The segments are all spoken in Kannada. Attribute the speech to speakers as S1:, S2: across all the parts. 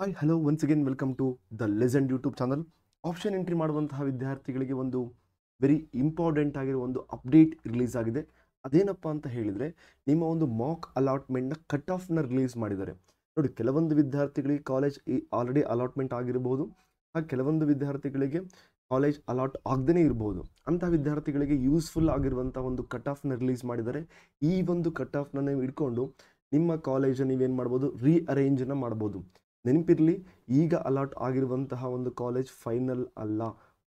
S1: hi hello once again welcome to the legend YouTube channel option entry ಮಾಡುವಂತಹ ವಿದ್ಯಾರ್ಥಿಗಳಿಗೆ ಒಂದು ವೆರಿ ಇಂಪಾರ್ಟೆಂಟ್ ಆಗಿರೋ ಒಂದು ಅಪ್ಡೇಟ್ ರಿಲೀಸ್ ಆಗಿದೆ ಅದೇನಪ್ಪ ಅಂತ ಹೇಳಿದರೆ ನಿಮ್ಮ ಒಂದು ಮಾಕ್ ಅಲಾಟ್ಮೆಂಟ್ನ ಕಟ್ ಆಫ್ನ ರಿಲೀಸ್ ಮಾಡಿದ್ದಾರೆ ನೋಡಿ ಕೆಲವೊಂದು ವಿದ್ಯಾರ್ಥಿಗಳಿಗೆ ಕಾಲೇಜ್ ಆಲ್ರೆಡಿ ಅಲಾಟ್ಮೆಂಟ್ ಆಗಿರ್ಬೋದು ಹಾಗೆ ಕೆಲವೊಂದು ವಿದ್ಯಾರ್ಥಿಗಳಿಗೆ ಕಾಲೇಜ್ ಅಲಾಟ್ ಆಗದೇ ಇರಬಹುದು ಅಂತಹ ವಿದ್ಯಾರ್ಥಿಗಳಿಗೆ ಯೂಸ್ಫುಲ್ ಆಗಿರುವಂಥ ಒಂದು ಕಟ್ ಆಫ್ನ ರಿಲೀಸ್ ಮಾಡಿದ್ದಾರೆ ಈ ಒಂದು ಕಟ್ ಆಫ್ನ ನೀವು ಇಟ್ಕೊಂಡು ನಿಮ್ಮ ಕಾಲೇಜನ್ನು ನೀವೇನು ಮಾಡ್ಬೋದು ರೀಅರೇಂಜನ್ನು ಮಾಡ್ಬೋದು ನೆನಪಿರಲಿ ಈಗ ಅಲಾಟ್ ಆಗಿರುವಂತಹ ಒಂದು ಕಾಲೇಜ್ ಫೈನಲ್ ಅಲ್ಲ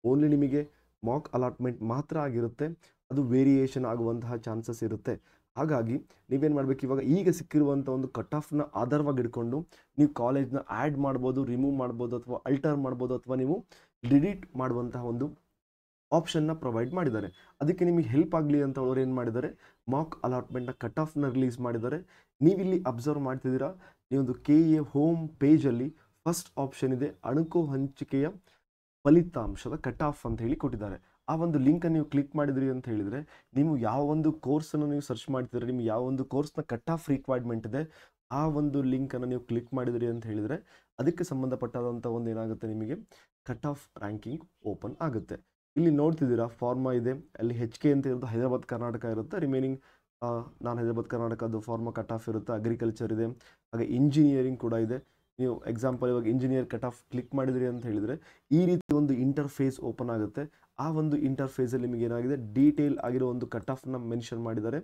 S1: ಓನ್ಲಿ ನಿಮಗೆ ಮಾಕ್ ಅಲಾಟ್ಮೆಂಟ್ ಮಾತ್ರ ಆಗಿರುತ್ತೆ ಅದು ವೇರಿಯೇಷನ್ ಆಗುವಂತಹ ಚಾನ್ಸಸ್ ಇರುತ್ತೆ ಹಾಗಾಗಿ ನೀವೇನು ಮಾಡಬೇಕು ಇವಾಗ ಈಗ ಸಿಕ್ಕಿರುವಂಥ ಒಂದು ಕಟ್ ಆಫ್ನ ಆಧಾರವಾಗಿ ಇಟ್ಕೊಂಡು ನೀವು ಕಾಲೇಜ್ನ ಆ್ಯಡ್ ಮಾಡ್ಬೋದು ರಿಮೂವ್ ಮಾಡ್ಬೋದು ಅಥವಾ ಅಲ್ಟರ್ ಮಾಡ್ಬೋದು ಅಥವಾ ನೀವು ಡಿಲೀಟ್ ಮಾಡುವಂತಹ ಒಂದು ಆಪ್ಷನ್ನ ಪ್ರೊವೈಡ್ ಮಾಡಿದ್ದಾರೆ ಅದಕ್ಕೆ ನಿಮಗೆ ಹೆಲ್ಪ್ ಆಗಲಿ ಅಂತ ಅವ್ರು ಏನು ಮಾಡಿದ್ದಾರೆ ಮಾಕ್ ಅಲಾಟ್ಮೆಂಟ್ನ ಕಟ್ ಆಫ್ನ ರಿಲೀಸ್ ಮಾಡಿದ್ದಾರೆ ನೀವಿಲ್ಲಿ ಅಬ್ಸರ್ವ್ ಮಾಡ್ತಿದ್ದೀರಾ ನೀವೊಂದು ಕೆ ಎ ಹೋಮ್ ಪೇಜಲ್ಲಿ ಫಸ್ಟ್ ಆಪ್ಷನ್ ಇದೆ ಅಣುಕು ಹಂಚಿಕೆಯ ಫಲಿತಾಂಶದ ಕಟ್ ಆಫ್ ಅಂತ ಹೇಳಿ ಕೊಟ್ಟಿದ್ದಾರೆ ಆ ಒಂದು ಲಿಂಕನ್ನು ನೀವು ಕ್ಲಿಕ್ ಮಾಡಿದ್ರಿ ಅಂತ ಹೇಳಿದರೆ ನೀವು ಯಾವ ಒಂದು ಕೋರ್ಸನ್ನು ನೀವು ಸರ್ಚ್ ಮಾಡ್ತಿದ್ರೆ ನಿಮ್ಗೆ ಯಾವ ಒಂದು ಕೋರ್ಸ್ನ ಕಟ್ ಆಫ್ ರಿಕ್ವೈರ್ಮೆಂಟ್ ಇದೆ ಆ ಒಂದು ಲಿಂಕನ್ನು ನೀವು ಕ್ಲಿಕ್ ಮಾಡಿದ್ರಿ ಅಂತ ಹೇಳಿದರೆ ಅದಕ್ಕೆ ಸಂಬಂಧಪಟ್ಟಾದಂಥ ಒಂದು ಏನಾಗುತ್ತೆ ನಿಮಗೆ ಕಟ್ ಆಫ್ ರ್ಯಾಂಕಿಂಗ್ ಓಪನ್ ಆಗುತ್ತೆ ಇಲ್ಲಿ ನೋಡ್ತಿದ್ದೀರಾ ಫಾರ್ಮಾ ಇದೆ ಅಲ್ಲಿ ಹೆಚ್ ಕೆ ಅಂತ ಇರುತ್ತೆ ಹೈದರಾಬಾದ್ ಕರ್ನಾಟಕ ಇರುತ್ತೆ ರಿಮೈನಿಂಗ್ ನಾನು ಹೈದರಾಬಾದ್ ಕರ್ನಾಟಕದ್ದು ಫಾರ್ಮಾ ಕಟ್ ಆಫ್ ಇರುತ್ತೆ ಅಗ್ರಿಕಲ್ಚರ್ ಇದೆ ಹಾಗೆ ಇಂಜಿನಿಯರಿಂಗ್ ಕೂಡ ಇದೆ ನೀವು ಎಕ್ಸಾಂಪಲ್ ಇವಾಗ ಇಂಜಿನಿಯರ್ ಕಟ್ ಆಫ್ ಕ್ಲಿಕ್ ಮಾಡಿದ್ರಿ ಅಂತ ಹೇಳಿದರೆ ಈ ರೀತಿ ಒಂದು ಇಂಟರ್ಫೇಸ್ ಓಪನ್ ಆಗುತ್ತೆ ಆ ಒಂದು ಇಂಟರ್ಫೇಸಲ್ಲಿ ನಿಮಗೆ ಏನಾಗಿದೆ ಡೀಟೇಲ್ ಆಗಿರೋ ಒಂದು ಕಟ್ ಆಫ್ನ ಮೆನ್ಷನ್ ಮಾಡಿದ್ದಾರೆ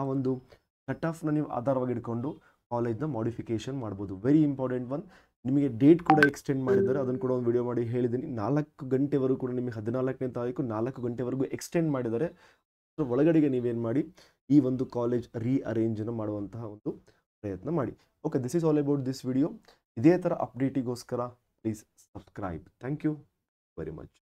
S1: ಆ ಒಂದು ಕಟ್ ಆಫ್ನ ನೀವು ಆಧಾರವಾಗಿ ಇಟ್ಕೊಂಡು ಕಾಲೇಜ್ನ ಮಾಡಿಫಿಕೇಶನ್ ಮಾಡ್ಬೋದು ವೆರಿ ಇಂಪಾರ್ಟೆಂಟ್ ಒನ್ ನಿಮಗೆ ಡೇಟ್ ಕೂಡ ಎಕ್ಸ್ಟೆಂಡ್ ಮಾಡಿದ್ದಾರೆ ಅದನ್ನು ಕೂಡ ಒಂದು ವಿಡಿಯೋ ಮಾಡಿ ಹೇಳಿದ್ದೀನಿ ನಾಲ್ಕು ಗಂಟೆವರೆಗೂ ಕೂಡ ನಿಮಗೆ ಹದಿನಾಲ್ಕನೇ ತಾರೀಕು ನಾಲ್ಕು ಗಂಟೆವರೆಗೂ ಎಕ್ಸ್ಟೆಂಡ್ ಮಾಡಿದ್ದಾರೆ ಅದರ ಒಳಗಡೆಗೆ ನೀವೇನು ಮಾಡಿ ಈ ಒಂದು ಕಾಲೇಜ್ ರೀಅರೇಂಜನ್ನು ಮಾಡುವಂತಹ ಒಂದು ಪ್ರಯತ್ನ ಮಾಡಿ okay this is all about this video ಇದೇ ಥರ ಅಪ್ಡೇಟಿಗೋಸ್ಕರ please subscribe thank you very much